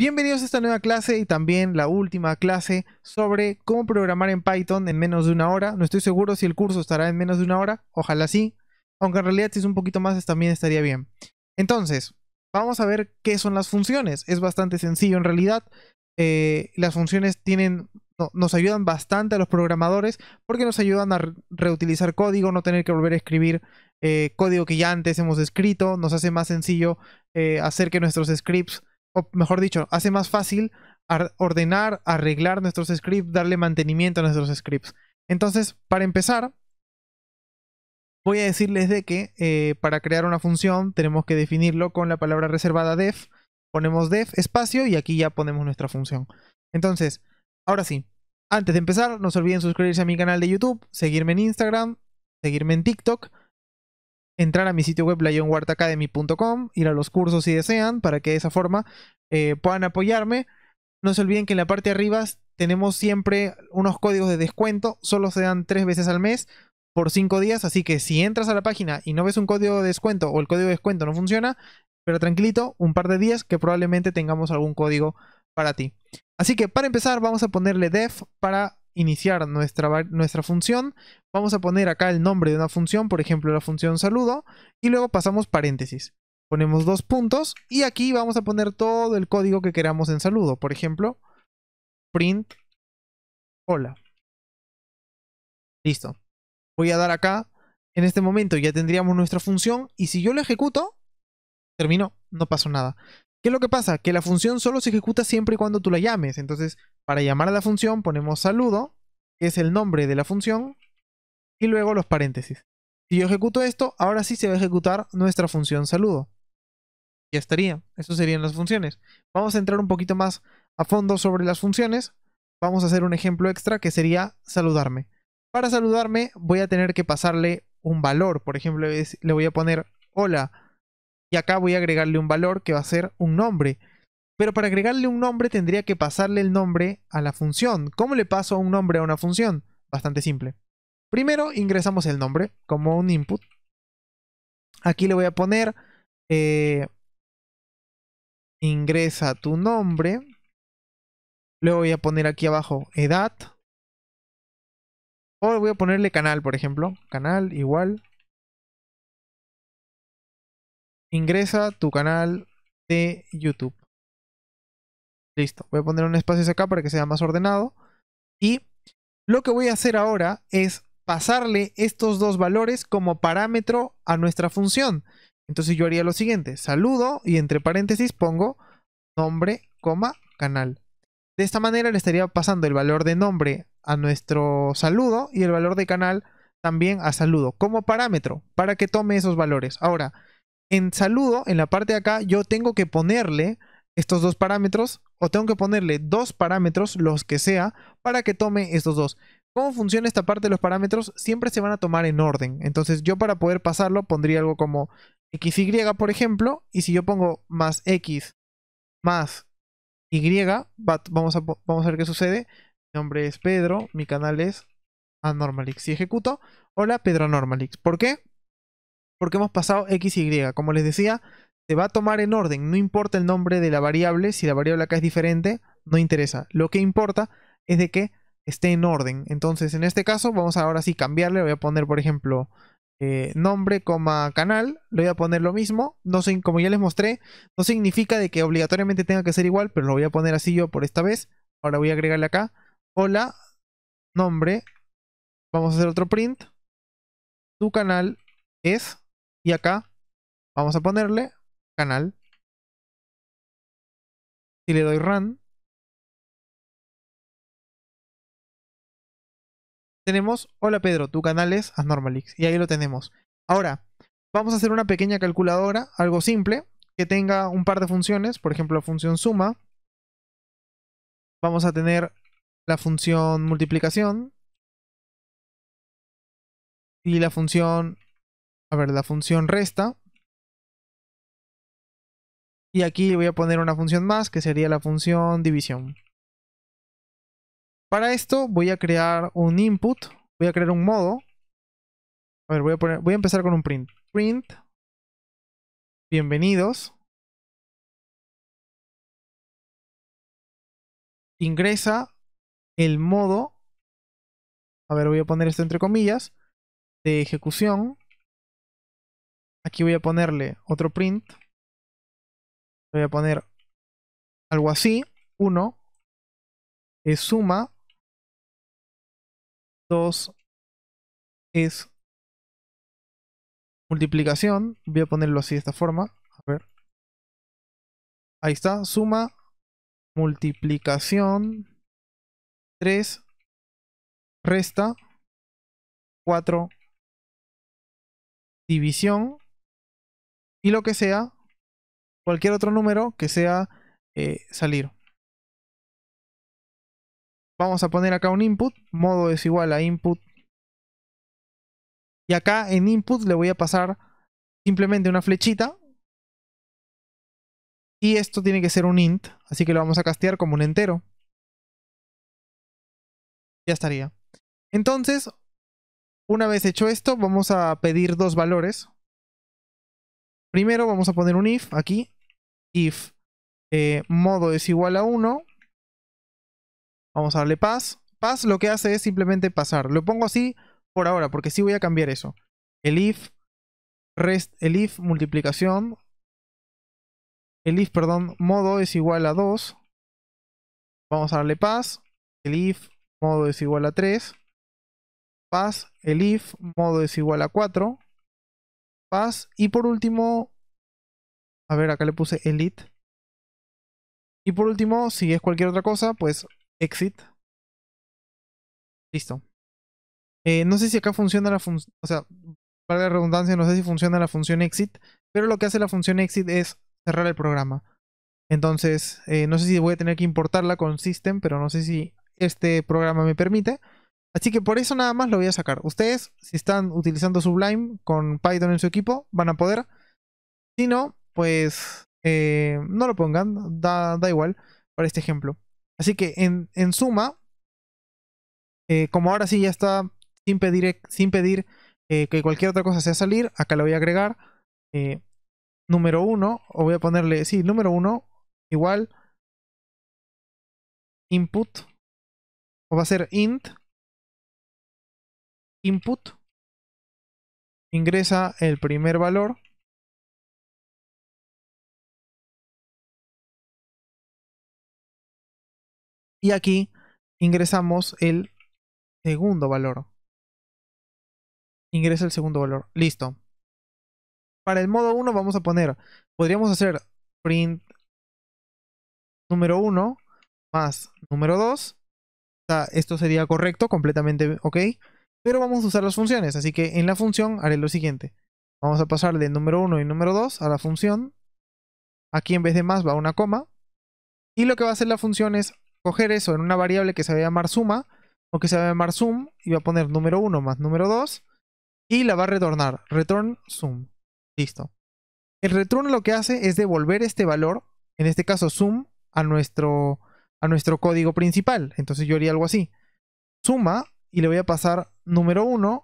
Bienvenidos a esta nueva clase y también la última clase sobre cómo programar en Python en menos de una hora. No estoy seguro si el curso estará en menos de una hora, ojalá sí, aunque en realidad si es un poquito más también estaría bien. Entonces, vamos a ver qué son las funciones. Es bastante sencillo en realidad. Eh, las funciones tienen, nos ayudan bastante a los programadores porque nos ayudan a reutilizar código, no tener que volver a escribir eh, código que ya antes hemos escrito, nos hace más sencillo eh, hacer que nuestros scripts o mejor dicho, hace más fácil ordenar, arreglar nuestros scripts, darle mantenimiento a nuestros scripts. Entonces, para empezar, voy a decirles de que eh, para crear una función tenemos que definirlo con la palabra reservada def. Ponemos def espacio y aquí ya ponemos nuestra función. Entonces, ahora sí, antes de empezar, no se olviden suscribirse a mi canal de YouTube, seguirme en Instagram, seguirme en TikTok entrar a mi sitio web lionwartacademy.com, ir a los cursos si desean, para que de esa forma eh, puedan apoyarme. No se olviden que en la parte de arriba tenemos siempre unos códigos de descuento, solo se dan tres veces al mes por cinco días, así que si entras a la página y no ves un código de descuento o el código de descuento no funciona, pero tranquilito, un par de días que probablemente tengamos algún código para ti. Así que para empezar vamos a ponerle def para iniciar nuestra, nuestra función, vamos a poner acá el nombre de una función, por ejemplo la función saludo, y luego pasamos paréntesis. Ponemos dos puntos y aquí vamos a poner todo el código que queramos en saludo. Por ejemplo, print hola. Listo. Voy a dar acá. En este momento ya tendríamos nuestra función y si yo la ejecuto, terminó, no pasó nada. ¿Qué es lo que pasa? Que la función solo se ejecuta siempre y cuando tú la llames. Entonces, para llamar a la función ponemos saludo, que es el nombre de la función, y luego los paréntesis. Si yo ejecuto esto, ahora sí se va a ejecutar nuestra función saludo. Ya estaría. Eso serían las funciones. Vamos a entrar un poquito más a fondo sobre las funciones. Vamos a hacer un ejemplo extra que sería saludarme. Para saludarme voy a tener que pasarle un valor. Por ejemplo, le voy a poner hola. Y acá voy a agregarle un valor que va a ser un nombre. Pero para agregarle un nombre tendría que pasarle el nombre a la función. ¿Cómo le paso un nombre a una función? Bastante simple. Primero ingresamos el nombre como un input. Aquí le voy a poner eh, ingresa tu nombre. Le voy a poner aquí abajo edad. O voy a ponerle canal, por ejemplo. Canal igual. Ingresa tu canal de YouTube. Listo, voy a poner un espacio acá para que sea más ordenado. Y lo que voy a hacer ahora es pasarle estos dos valores como parámetro a nuestra función. Entonces yo haría lo siguiente, saludo y entre paréntesis pongo nombre, canal. De esta manera le estaría pasando el valor de nombre a nuestro saludo y el valor de canal también a saludo como parámetro para que tome esos valores. Ahora, en saludo, en la parte de acá, yo tengo que ponerle estos dos parámetros o tengo que ponerle dos parámetros, los que sea, para que tome estos dos. ¿Cómo funciona esta parte de los parámetros? Siempre se van a tomar en orden. Entonces yo para poder pasarlo pondría algo como XY, por ejemplo, y si yo pongo más X más Y, vamos a, vamos a ver qué sucede. Mi nombre es Pedro, mi canal es Anormalix. y ejecuto, hola Pedro Anormalix. ¿Por qué? Porque hemos pasado XY. Como les decía, se va a tomar en orden, no importa el nombre de la variable, si la variable acá es diferente, no interesa. Lo que importa es de que esté en orden. Entonces, en este caso, vamos ahora sí cambiarle, voy a poner, por ejemplo, eh, nombre, coma, canal, le voy a poner lo mismo, no como ya les mostré, no significa de que obligatoriamente tenga que ser igual, pero lo voy a poner así yo por esta vez. Ahora voy a agregarle acá, hola, nombre, vamos a hacer otro print, tu canal es, y acá vamos a ponerle canal. Si le doy run, tenemos, hola Pedro, tu canal es Asnormalix. Y ahí lo tenemos. Ahora, vamos a hacer una pequeña calculadora, algo simple, que tenga un par de funciones, por ejemplo, la función suma. Vamos a tener la función multiplicación. Y la función, a ver, la función resta. Y aquí voy a poner una función más, que sería la función división. Para esto voy a crear un input, voy a crear un modo. A ver, voy a, voy a empezar con un print. Print, bienvenidos. Ingresa el modo, a ver, voy a poner esto entre comillas, de ejecución. Aquí voy a ponerle otro print voy a poner algo así, 1, es suma, 2 es multiplicación, voy a ponerlo así de esta forma, a ver, ahí está, suma, multiplicación, 3, resta, 4, división, y lo que sea, cualquier otro número que sea eh, salir. Vamos a poner acá un input, modo es igual a input. Y acá en input le voy a pasar simplemente una flechita. Y esto tiene que ser un int, así que lo vamos a castear como un entero. Ya estaría. Entonces, una vez hecho esto, vamos a pedir dos valores. Primero vamos a poner un if aquí if eh, modo es igual a 1. Vamos a darle pass. Pass lo que hace es simplemente pasar. Lo pongo así por ahora, porque sí voy a cambiar eso. El if, rest, el if multiplicación, el if, perdón, modo es igual a 2. Vamos a darle pass. El if modo es igual a 3. Pass. El if modo es igual a 4. Pass. Y por último, a ver, acá le puse Elite. Y por último, si es cualquier otra cosa, pues Exit. Listo. Eh, no sé si acá funciona la función, o sea, para la redundancia, no sé si funciona la función exit, pero lo que hace la función exit es cerrar el programa. Entonces, eh, no sé si voy a tener que importarla con system, pero no sé si este programa me permite. Así que por eso nada más lo voy a sacar. Ustedes, si están utilizando Sublime con Python en su equipo, van a poder. Si no, pues eh, no lo pongan, da, da, igual para este ejemplo. Así que en, suma, eh, como ahora sí ya está sin pedir, sin eh, que cualquier otra cosa sea salir, acá le voy a agregar número 1, o voy a ponerle, sí, número 1 igual input, o va a ser int input, ingresa el primer valor Y aquí ingresamos el segundo valor. Ingresa el segundo valor. Listo. Para el modo 1 vamos a poner, podríamos hacer print número 1 más número 2. Esto sería correcto, completamente ok. Pero vamos a usar las funciones, así que en la función haré lo siguiente. Vamos a pasar de número 1 y número 2 a la función. Aquí en vez de más va una coma. Y lo que va a hacer la función es coger eso en una variable que se va a llamar suma o que se va a llamar sum y va a poner número 1 más número 2 y la va a retornar, return sum. Listo. El return lo que hace es devolver este valor, en este caso sum, a nuestro, a nuestro código principal. Entonces yo haría algo así. Suma y le voy a pasar número 1,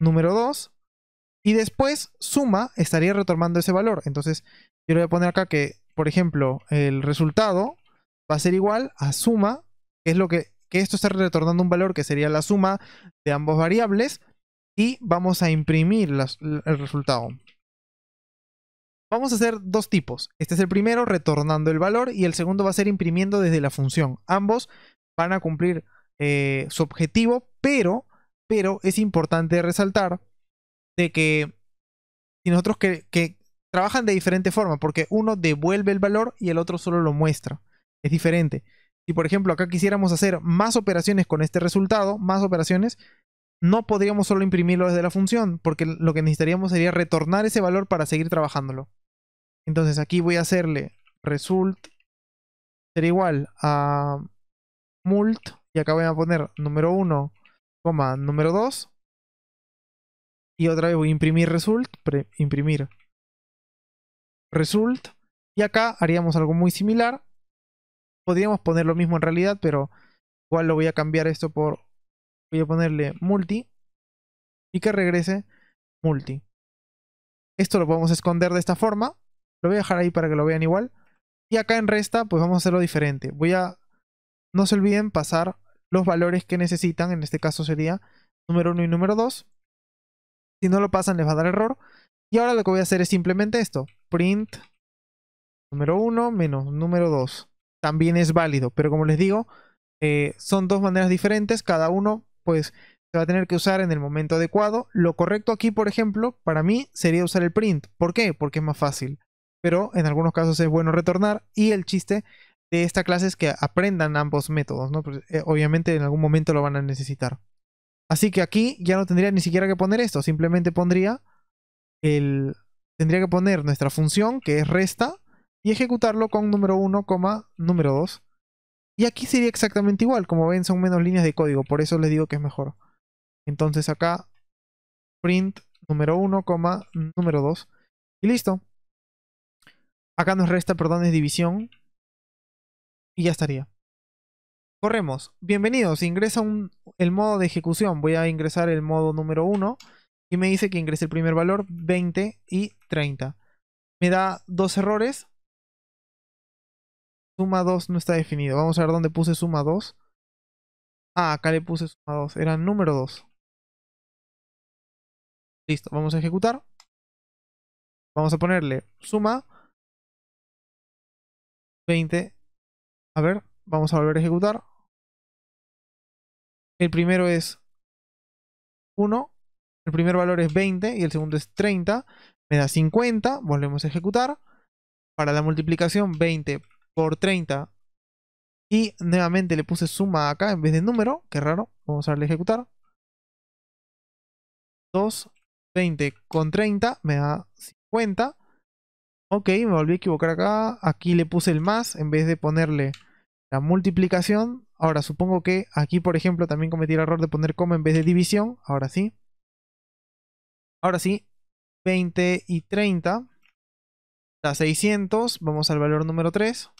número 2 y después suma estaría retornando ese valor. Entonces yo le voy a poner acá que, por ejemplo, el resultado va a ser igual a suma, que es lo que, que esto está retornando un valor que sería la suma de ambos variables, y vamos a imprimir el resultado. Vamos a hacer dos tipos. Este es el primero, retornando el valor, y el segundo va a ser imprimiendo desde la función. Ambos van a cumplir eh, su objetivo, pero, pero es importante resaltar de que si nosotros que, que trabajan de diferente forma, porque uno devuelve el valor y el otro solo lo muestra es diferente. Si por ejemplo acá quisiéramos hacer más operaciones con este resultado, más operaciones, no podríamos solo imprimirlo desde la función, porque lo que necesitaríamos sería retornar ese valor para seguir trabajándolo. Entonces aquí voy a hacerle result será igual a mult, y acá voy a poner número 1, coma, número 2. Y otra vez voy a imprimir result, imprimir result. Y acá haríamos algo muy similar, Podríamos poner lo mismo en realidad, pero igual lo voy a cambiar esto por... Voy a ponerle multi y que regrese multi. Esto lo podemos esconder de esta forma. Lo voy a dejar ahí para que lo vean igual. Y acá en resta, pues vamos a hacerlo diferente. Voy a... No se olviden pasar los valores que necesitan. En este caso sería número 1 y número 2. Si no lo pasan les va a dar error. Y ahora lo que voy a hacer es simplemente esto. Print número 1 menos número 2 también es válido. Pero como les digo, eh, son dos maneras diferentes, cada uno pues se va a tener que usar en el momento adecuado. Lo correcto aquí, por ejemplo, para mí sería usar el print. ¿Por qué? Porque es más fácil. Pero en algunos casos es bueno retornar y el chiste de esta clase es que aprendan ambos métodos, ¿no? Pues, eh, obviamente en algún momento lo van a necesitar. Así que aquí ya no tendría ni siquiera que poner esto, simplemente pondría Tendría que poner nuestra función que es resta y ejecutarlo con número 1, número 2. Y aquí sería exactamente igual, como ven son menos líneas de código, por eso les digo que es mejor. Entonces acá print número 1, número 2 y listo. Acá nos resta, perdón, es división y ya estaría. Corremos. Bienvenidos, ingresa el modo de ejecución. Voy a ingresar el modo número 1 y me dice que ingrese el primer valor 20 y 30. Me da dos errores, Suma 2 no está definido. Vamos a ver dónde puse suma 2. Ah, acá le puse suma 2. Era número 2. Listo, vamos a ejecutar. Vamos a ponerle suma 20. A ver, vamos a volver a ejecutar. El primero es 1. El primer valor es 20 y el segundo es 30. Me da 50. Volvemos a ejecutar. Para la multiplicación 20 por 30. Y nuevamente le puse suma acá en vez de número. Qué raro. Vamos a darle a ejecutar. 2, 20 con 30 me da 50. Ok, me volví a equivocar acá. Aquí le puse el más en vez de ponerle la multiplicación. Ahora supongo que aquí, por ejemplo, también cometí el error de poner coma en vez de división. Ahora sí. Ahora sí, 20 y 30 da 600. Vamos al valor número 3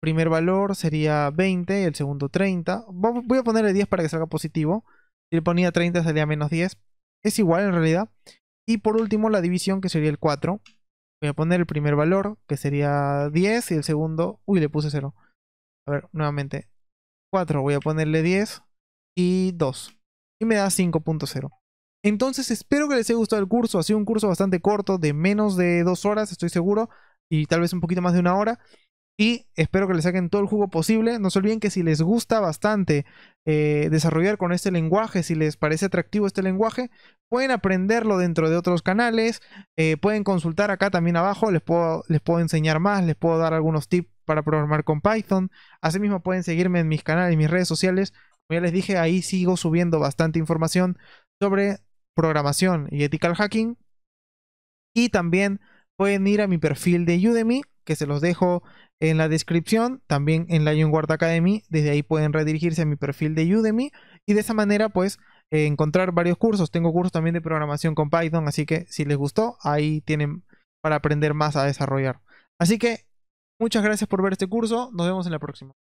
primer valor sería 20, el segundo 30. Voy a ponerle 10 para que salga positivo. Si le ponía 30 salía menos 10. Es igual en realidad. Y por último la división que sería el 4. Voy a poner el primer valor que sería 10 y el segundo... Uy, le puse 0. A ver, nuevamente. 4, voy a ponerle 10 y 2. Y me da 5.0. Entonces espero que les haya gustado el curso. Ha sido un curso bastante corto, de menos de 2 horas, estoy seguro. Y tal vez un poquito más de una hora. Y espero que les saquen todo el jugo posible. No se olviden que si les gusta bastante eh, desarrollar con este lenguaje, si les parece atractivo este lenguaje, pueden aprenderlo dentro de otros canales. Eh, pueden consultar acá también abajo. Les puedo, les puedo enseñar más, les puedo dar algunos tips para programar con Python. Asimismo, pueden seguirme en mis canales, y mis redes sociales. Como ya les dije, ahí sigo subiendo bastante información sobre programación y ethical hacking. Y también pueden ir a mi perfil de Udemy que se los dejo en la descripción, también en la Guard Academy, desde ahí pueden redirigirse a mi perfil de Udemy y de esa manera pues eh, encontrar varios cursos, tengo cursos también de programación con Python, así que si les gustó, ahí tienen para aprender más a desarrollar. Así que muchas gracias por ver este curso, nos vemos en la próxima.